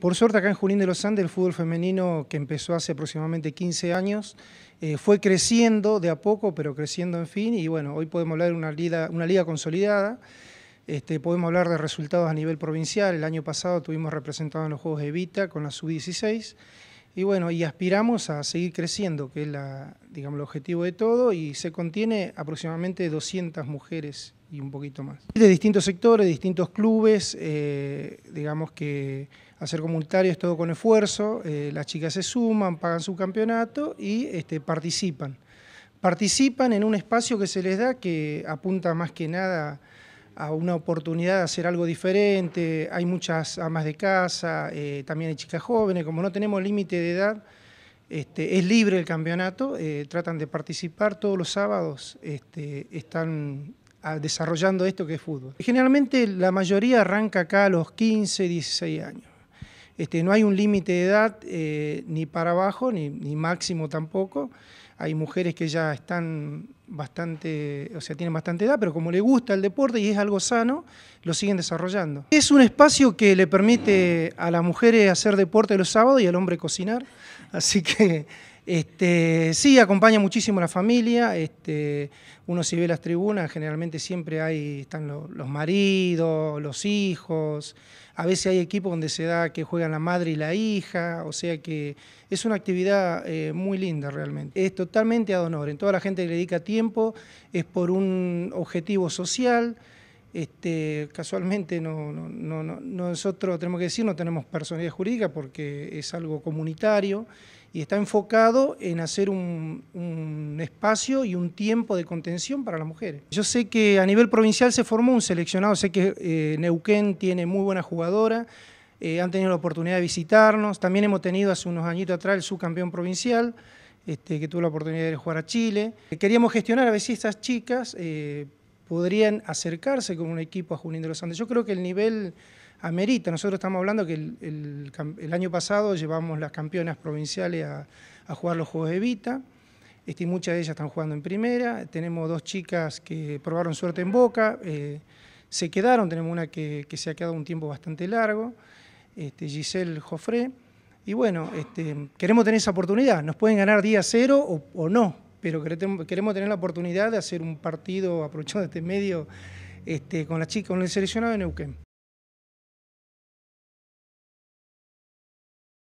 Por suerte acá en Junín de los Andes el fútbol femenino que empezó hace aproximadamente 15 años eh, fue creciendo de a poco, pero creciendo en fin, y bueno, hoy podemos hablar de una liga, una liga consolidada, este, podemos hablar de resultados a nivel provincial, el año pasado tuvimos representado en los Juegos de Evita con la Sub-16, y bueno, y aspiramos a seguir creciendo, que es la, digamos, el objetivo de todo, y se contiene aproximadamente 200 mujeres y un poquito más. De distintos sectores, distintos clubes, eh, digamos que hacer comunitario es todo con esfuerzo, eh, las chicas se suman, pagan su campeonato y este, participan. Participan en un espacio que se les da que apunta más que nada a una oportunidad de hacer algo diferente. Hay muchas amas de casa, eh, también hay chicas jóvenes, como no tenemos límite de edad, este, es libre el campeonato, eh, tratan de participar todos los sábados, este, están ah, desarrollando esto que es fútbol. Generalmente la mayoría arranca acá a los 15, 16 años. Este, no hay un límite de edad eh, ni para abajo, ni, ni máximo tampoco. Hay mujeres que ya están bastante, o sea, tienen bastante edad, pero como le gusta el deporte y es algo sano, lo siguen desarrollando. Es un espacio que le permite a las mujeres hacer deporte los sábados y al hombre cocinar, así que este, sí, acompaña muchísimo la familia, este, uno si ve las tribunas, generalmente siempre hay, están los, maridos, los hijos, a veces hay equipos donde se da que juegan la madre y la hija, o sea que es una actividad eh, muy linda realmente. Es totalmente a honor, en toda la gente que le dedica tiempo, tiempo es por un objetivo social. Este, casualmente no, nosotros tenemos que decir no tenemos personalidad jurídica porque es algo comunitario y está enfocado en hacer un, espacio y un tiempo de contención para las mujeres. Yo sé que a nivel provincial se formó un seleccionado, sé que eh, Neuquén tiene muy buena jugadora, eh, han tenido la oportunidad de visitarnos, también hemos tenido hace unos añitos atrás el subcampeón provincial. Este, que tuvo la oportunidad de jugar a Chile. Queríamos gestionar a ver si estas chicas eh, podrían acercarse con un equipo a Junín de los Andes. Yo creo que el nivel amerita. Nosotros estamos hablando que el, año pasado llevamos las campeonas provinciales a, jugar los Juegos de Vita. Este, muchas de ellas están jugando en primera. Tenemos dos chicas que probaron suerte en Boca, eh, se quedaron. Tenemos una que, se ha quedado un tiempo bastante largo, este, Giselle Jofré y bueno, este, queremos tener esa oportunidad. Nos pueden ganar día cero o, no, pero queremos tener la oportunidad de hacer un partido aprovechando este medio este, con, la chica, con el seleccionado de Neuquén.